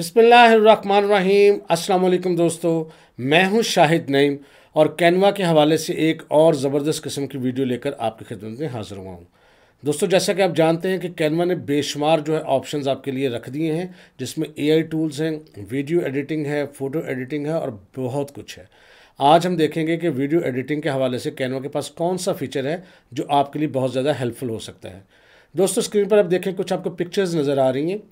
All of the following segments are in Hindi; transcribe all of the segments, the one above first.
बिसमीम अस्सलाम दोस्तों मैं हूं शाहिद नईम और कैनवा के हवाले से एक और ज़बरदस्त किस्म की वीडियो लेकर आपकी खिदमत में हाज़िर हुआ हूं दोस्तों जैसा कि आप जानते हैं कि कैनवा ने बेशुमार जो है ऑप्शंस आपके लिए रख दिए हैं जिसमें एआई टूल्स हैं वीडियो एडिटिंग है फ़ोटो एडिटिंग है और बहुत कुछ है आज हम देखेंगे कि वीडियो एडिटिंग के हवाले से कैनवा के पास कौन सा फीचर है जो आपके लिए बहुत ज़्यादा हेल्पफुल हो सकता है दोस्तों स्क्रीन पर आप देखें कुछ आपको पिक्चर्स नज़र आ रही हैं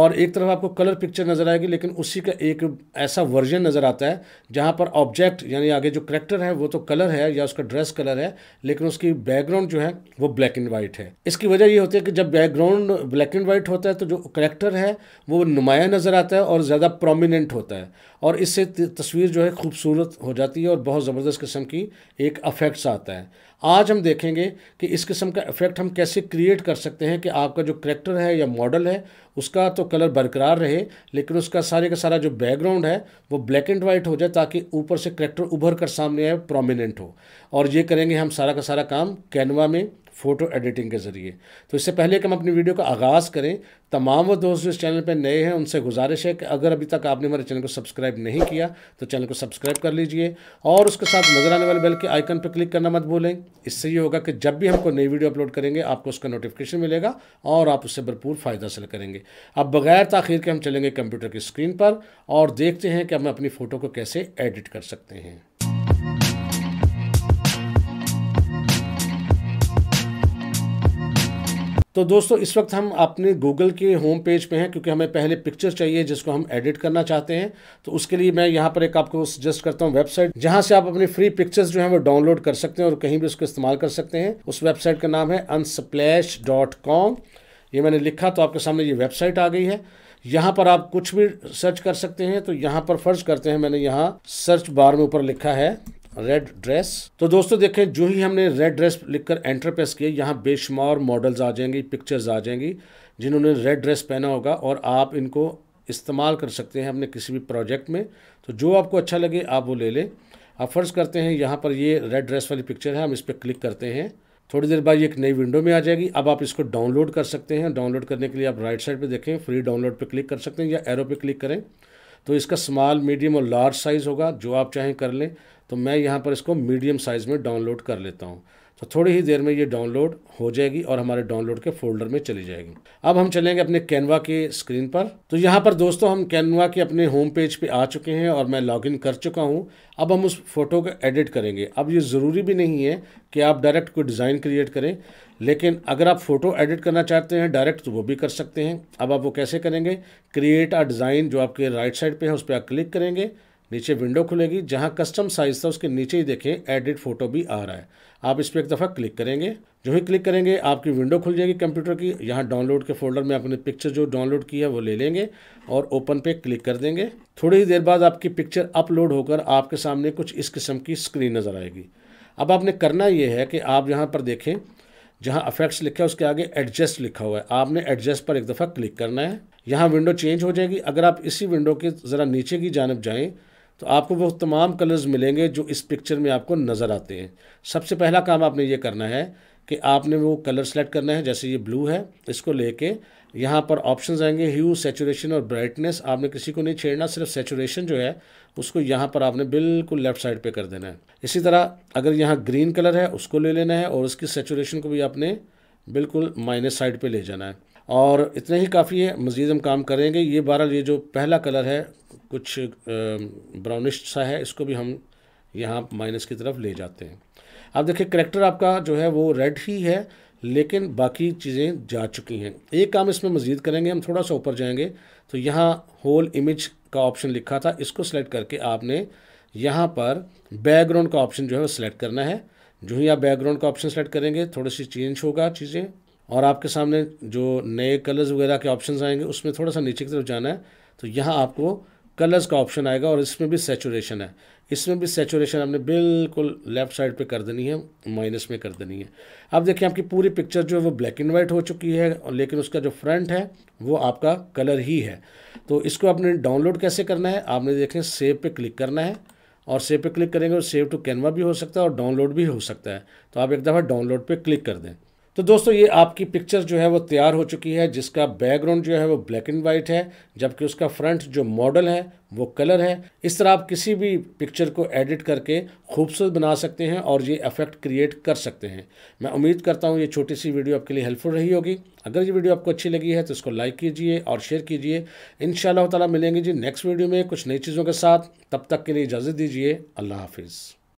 और एक तरफ आपको कलर पिक्चर नज़र आएगी लेकिन उसी का एक ऐसा वर्जन नज़र आता है जहाँ पर ऑब्जेक्ट यानी आगे जो करेक्टर है वो तो कलर है या उसका ड्रेस कलर है लेकिन उसकी बैकग्राउंड जो है वो ब्लैक एंड वाइट है इसकी वजह ये होती है कि जब बैकग्राउंड ब्लैक एंड वाइट होता है तो जो करेक्टर है वो नुमाया नज़र आता है और ज़्यादा प्रोमिनेंट होता है और इससे तस्वीर जो है खूबसूरत हो जाती है और बहुत ज़बरदस्त किस्म की एक अफेक्ट्स आता है आज हम देखेंगे कि इस किस्म का इफेक्ट हम कैसे क्रिएट कर सकते हैं कि आपका जो करेक्टर है या मॉडल है उसका तो कलर बरकरार रहे लेकिन उसका सारे का सारा जो बैकग्राउंड है वो ब्लैक एंड वाइट हो जाए ताकि ऊपर से करेक्टर उभर कर सामने आए प्रोमिनेंट हो और ये करेंगे हम सारा का सारा काम कैनवा में फ़ोटो एडिटिंग के ज़रिए तो इससे पहले कि हम अपनी वीडियो का आगाज़ करें तमाम वो दोस्त जो इस चैनल पर नए हैं उनसे गुजारिश है कि अगर अभी तक आपने हमारे चैनल को सब्सक्राइब नहीं किया तो चैनल को सब्सक्राइब कर लीजिए और उसके साथ नज़र आने वाले बेल के आइकन पर क्लिक करना मत भूलें इससे ये होगा कि जब भी हमको नई वीडियो अपलोड करेंगे आपको उसका नोटिफिकेशन मिलेगा और आप उससे भरपूर फ़ायदा हासिल करेंगे अब बगैर तखिर के हम चलेंगे कंप्यूटर की स्क्रीन पर और देखते हैं कि हम अपनी फ़ोटो को कैसे एडिट कर सकते हैं तो दोस्तों इस वक्त हम अपने गूगल के होम पेज पे हैं क्योंकि हमें पहले पिक्चर चाहिए जिसको हम एडिट करना चाहते हैं तो उसके लिए मैं यहाँ पर एक आपको सजेस्ट करता हूँ वेबसाइट जहाँ से आप अपनी फ्री पिक्चर्स जो हैं वो डाउनलोड कर सकते हैं और कहीं भी उसको इस्तेमाल कर सकते हैं उस वेबसाइट का नाम है अनसप्लैश डॉट कॉम ये मैंने लिखा तो आपके सामने ये वेबसाइट आ गई है यहाँ पर आप कुछ भी सर्च कर सकते हैं तो यहाँ पर फर्ज करते हैं मैंने यहाँ सर्च बार में ऊपर लिखा है रेड ड्रेस तो दोस्तों देखें जो ही हमने रेड ड्रेस लिखकर एंटर प्रेस किया यहाँ बेशुमार मॉडल्स आ जाएंगी पिक्चर्स आ जाएंगी जिन्होंने रेड ड्रेस पहना होगा और आप इनको इस्तेमाल कर सकते हैं अपने किसी भी प्रोजेक्ट में तो जो आपको अच्छा लगे आप वो ले लें आप फ़र्ज़ करते हैं यहाँ पर ये रेड ड्रेस वाली पिक्चर है हम इस पर क्लिक करते हैं थोड़ी देर बाद ये एक नई विंडो में आ जाएगी अब आप इसको डाउनलोड कर सकते हैं डाउनलोड करने के लिए आप राइट साइड पे देखें फ्री डाउनलोड पे क्लिक कर सकते हैं या एरो पे क्लिक करें तो इसका स्मॉल मीडियम और लार्ज साइज़ होगा जो आप चाहें कर लें तो मैं यहाँ पर इसको मीडियम साइज़ में डाउनलोड कर लेता हूँ तो थोड़ी ही देर में ये डाउनलोड हो जाएगी और हमारे डाउनलोड के फोल्डर में चली जाएगी अब हम चलेंगे अपने कैनवा के स्क्रीन पर तो यहाँ पर दोस्तों हम कैनवा के अपने होम पेज पे आ चुके हैं और मैं लॉगिन कर चुका हूँ अब हम उस फोटो को एडिट करेंगे अब ये ज़रूरी भी नहीं है कि आप डायरेक्ट कोई डिज़ाइन क्रिएट करें लेकिन अगर आप फ़ोटो एडिट करना चाहते हैं डायरेक्ट तो वो भी कर सकते हैं अब आप वो कैसे करेंगे क्रिएट आ डिज़ाइन जो आपके राइट साइड पर है उस पर आप क्लिक करेंगे नीचे विंडो खुलेगी जहाँ कस्टम साइज था उसके नीचे ही देखें एडिट फोटो भी आ रहा है आप इस पर एक दफ़ा क्लिक करेंगे जो ही क्लिक करेंगे आपकी विंडो खुल जाएगी कंप्यूटर की यहाँ डाउनलोड के फोल्डर में आपने पिक्चर जो डाउनलोड की है वो ले लेंगे और ओपन पे क्लिक कर देंगे थोड़ी ही देर बाद आपकी पिक्चर अपलोड होकर आपके सामने कुछ इस किस्म की स्क्रीन नज़र आएगी अब आपने करना ये है कि आप यहाँ पर देखें जहाँ अफेक्ट्स लिखा है उसके आगे एडजस्ट लिखा हुआ है आपने एडजस्ट पर एक दफ़ा क्लिक करना है यहाँ विंडो चेंज हो जाएगी अगर आप इसी विंडो के ज़रा नीचे की जानब जाएँ तो आपको वो तमाम कलर्स मिलेंगे जो इस पिक्चर में आपको नज़र आते हैं सबसे पहला काम आपने ये करना है कि आपने वो कलर सेलेक्ट करना है जैसे ये ब्लू है इसको लेके यहाँ पर ऑप्शंस आएंगे ह्यू सेचुरेशन और ब्राइटनेस आपने किसी को नहीं छेड़ना सिर्फ सेचुरेशन जो है उसको यहाँ पर आपने बिल्कुल लेफ्ट साइड पे कर देना है इसी तरह अगर यहाँ ग्रीन कलर है उसको ले लेना है और उसकी सेचुरेशन को भी आपने बिल्कुल माइनस साइड पर ले जाना है और इतने ही काफ़ी है मज़ीद हम काम करेंगे ये बहरहाल ये जो पहला कलर है कुछ ब्राउनिश सा है इसको भी हम यहाँ माइनस की तरफ ले जाते हैं आप देखिए करेक्टर आपका जो है वो रेड ही है लेकिन बाकी चीज़ें जा चुकी हैं एक काम इसमें मज़ीद करेंगे हम थोड़ा सा ऊपर जाएंगे तो यहाँ होल इमेज का ऑप्शन लिखा था इसको सेलेक्ट करके आपने यहाँ पर बैकग्राउंड का ऑप्शन जो है वो सिलेक्ट करना है जो ही आप बैकग्राउंड का ऑप्शन सेलेक्ट करेंगे थोड़ी सी चेंज होगा चीज़ें और आपके सामने जो नए कलर्स वगैरह के ऑप्शंस आएंगे उसमें थोड़ा सा नीचे की तरफ जाना है तो यहाँ आपको कलर्स का ऑप्शन आएगा और इसमें भी सेचुरेशन है इसमें भी सेचुरेशन हमने बिल्कुल लेफ़्ट साइड पे कर देनी है माइनस में कर देनी है अब देखिए आपकी पूरी पिक्चर जो है वो ब्लैक एंड वाइट हो चुकी है लेकिन उसका जो फ्रंट है वो आपका कलर ही है तो इसको आपने डाउनलोड कैसे करना है आपने देखें सेव पे क्लिक करना है और सेव पे क्लिक करेंगे और सेव टू कैनवा भी हो सकता है और डाउनलोड भी हो सकता है तो आप एक दफ़ा डाउनलोड पर क्लिक कर दें तो दोस्तों ये आपकी पिक्चर जो है वो तैयार हो चुकी है जिसका बैकग्राउंड जो है वो ब्लैक एंड वाइट है जबकि उसका फ्रंट जो मॉडल है वो कलर है इस तरह आप किसी भी पिक्चर को एडिट करके खूबसूरत बना सकते हैं और ये इफेक्ट क्रिएट कर सकते हैं मैं उम्मीद करता हूँ ये छोटी सी वीडियो आपके लिए हेल्पफुल रही होगी अगर ये वीडियो आपको अच्छी लगी है तो इसको लाइक कीजिए और शेयर कीजिए इन शाला मिलेंगे जी नेक्स्ट वीडियो में कुछ नई चीज़ों के साथ तब तक के लिए इजाज़त दीजिए अल्लाह हाफिज़